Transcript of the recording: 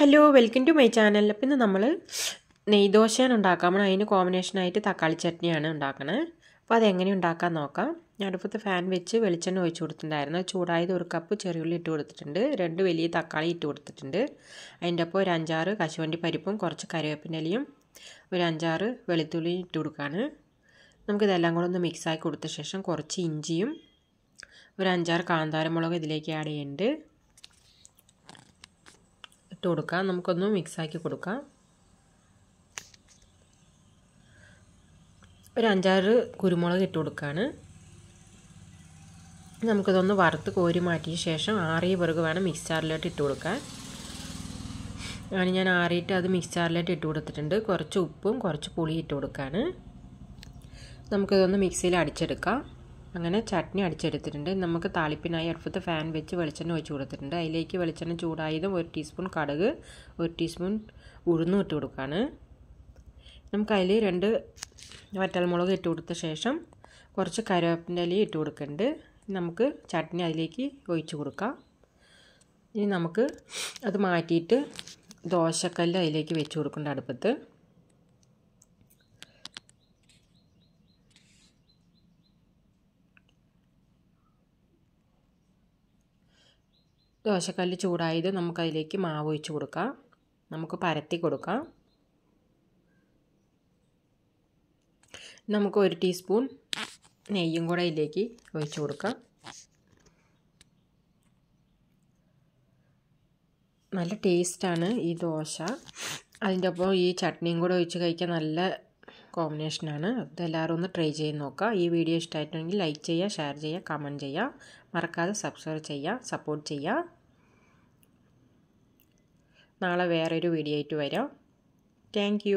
hello welcome to my channel അപ്പം ഇന്ന് നമ്മൾ നെയ്ദോശയാണ് ഉണ്ടാക്കാൻ നമ്മൾ അതിന് കോമ്പിനേഷനായിട്ട് തക്കാളി ചട്നിയാണ് ഉണ്ടാക്കുന്നത് അപ്പോൾ അതെങ്ങനെ ഉണ്ടാക്കാൻ നോക്കാം ഞാൻ അടുപ്പത്ത് ഫാൻ വെച്ച് വെളിച്ചെണ്ണ ഒഴിച്ചു കൊടുത്തിട്ടുണ്ടായിരുന്നു ചൂടായത് ഒരു കപ്പ് ചെറിയുള്ളി ഇട്ട് കൊടുത്തിട്ടുണ്ട് രണ്ട് വലിയ തക്കാളി ഇട്ട് കൊടുത്തിട്ടുണ്ട് അതിൻ്റെ ഒപ്പം ഒരു അഞ്ചാറ് കശുവണ്ടി പരിപ്പും കുറച്ച് കറിവേപ്പിൻ്റെലയും ഒരു അഞ്ചാറ് വെളുത്തുള്ളി ഇട്ട് കൊടുക്കുകയാണ് നമുക്കിതെല്ലാം കൂടെ ഒന്ന് മിക്സാക്കി കൊടുത്ത ശേഷം കുറച്ച് ഇഞ്ചിയും ഒരു അഞ്ചാറ് കാന്താരമുളകും ഇതിലേക്ക് ആഡ് ചെയ്യുന്നുണ്ട് ഇട്ട് കൊടുക്കാം നമുക്കൊന്ന് മിക്സാക്കി കൊടുക്കാം ഒരു അഞ്ചാറ് കുരുമുളക് ഇട്ട് കൊടുക്കുകയാണ് നമുക്കിതൊന്ന് വറുത്ത് കോരി മാറ്റിയ ശേഷം ആറിയ പിറകു വേണം മിക്സാറിലോട്ട് ഇട്ട് കൊടുക്കാൻ അങ്ങനെ ഞാൻ ആറിയിട്ട് അത് മിക്സാറിലോട്ട് ഇട്ട് കൊടുത്തിട്ടുണ്ട് കുറച്ച് ഉപ്പും കുറച്ച് പുളി ഇട്ട് കൊടുക്കുകയാണ് നമുക്കിതൊന്ന് മിക്സിയിൽ അടിച്ചെടുക്കാം അങ്ങനെ ചട്നി അടിച്ചെടുത്തിട്ടുണ്ട് നമുക്ക് താളിപ്പിനായി അടുപ്പത്ത് ഫാൻ വെച്ച് വെളിച്ചെണ്ണ ഒഴിച്ച് കൊടുത്തിട്ടുണ്ട് അതിലേക്ക് വെളിച്ചെണ്ണ ചൂടായതും ഒരു ടീസ്പൂൺ കടുക് ഒരു ടീസ്പൂൺ ഉഴുന്നും ഇട്ട് കൊടുക്കുകയാണ് നമുക്ക് അതിൽ രണ്ട് വറ്റൽമുളക് ഇട്ട് കൊടുത്ത ശേഷം കുറച്ച് കരുവേപ്പിൻ്റെ ഇല ഇട്ട് കൊടുക്കുന്നുണ്ട് നമുക്ക് ചട്നി അതിലേക്ക് ഒഴിച്ച് കൊടുക്കാം ഇനി നമുക്ക് അത് മാറ്റിയിട്ട് ദോശക്കല്ല് അതിലേക്ക് വെച്ച് കൊടുക്കേണ്ട അടുപ്പത്ത് ദോശക്കല്ല് ചൂടായത് നമുക്കതിലേക്ക് മാവ് ഒഴിച്ച് കൊടുക്കാം നമുക്ക് പരത്തി കൊടുക്കാം നമുക്ക് ഒരു ടീസ്പൂൺ നെയ്യും കൂടെ ഇതിലേക്ക് ഒഴിച്ച് കൊടുക്കാം നല്ല ടേസ്റ്റാണ് ഈ ദോശ അതിൻ്റെ ഒപ്പം ഈ ചട്നിയും കൂടെ ഒഴിച്ച് കഴിക്കാൻ നല്ല കോമ്പിനേഷനാണ് ഇതെല്ലാവരും ഒന്ന് ട്രൈ ചെയ്ത് നോക്കുക ഈ വീഡിയോ ഇഷ്ടമായിട്ടുണ്ടെങ്കിൽ ലൈക്ക് ചെയ്യുക ഷെയർ ചെയ്യുക കമൻറ്റ് ചെയ്യുക മറക്കാതെ സബ്സ്ക്രൈബ് ചെയ്യുക സപ്പോർട്ട് ചെയ്യുക നാളെ വേറൊരു വീഡിയോ ആയിട്ട് വരാം താങ്ക്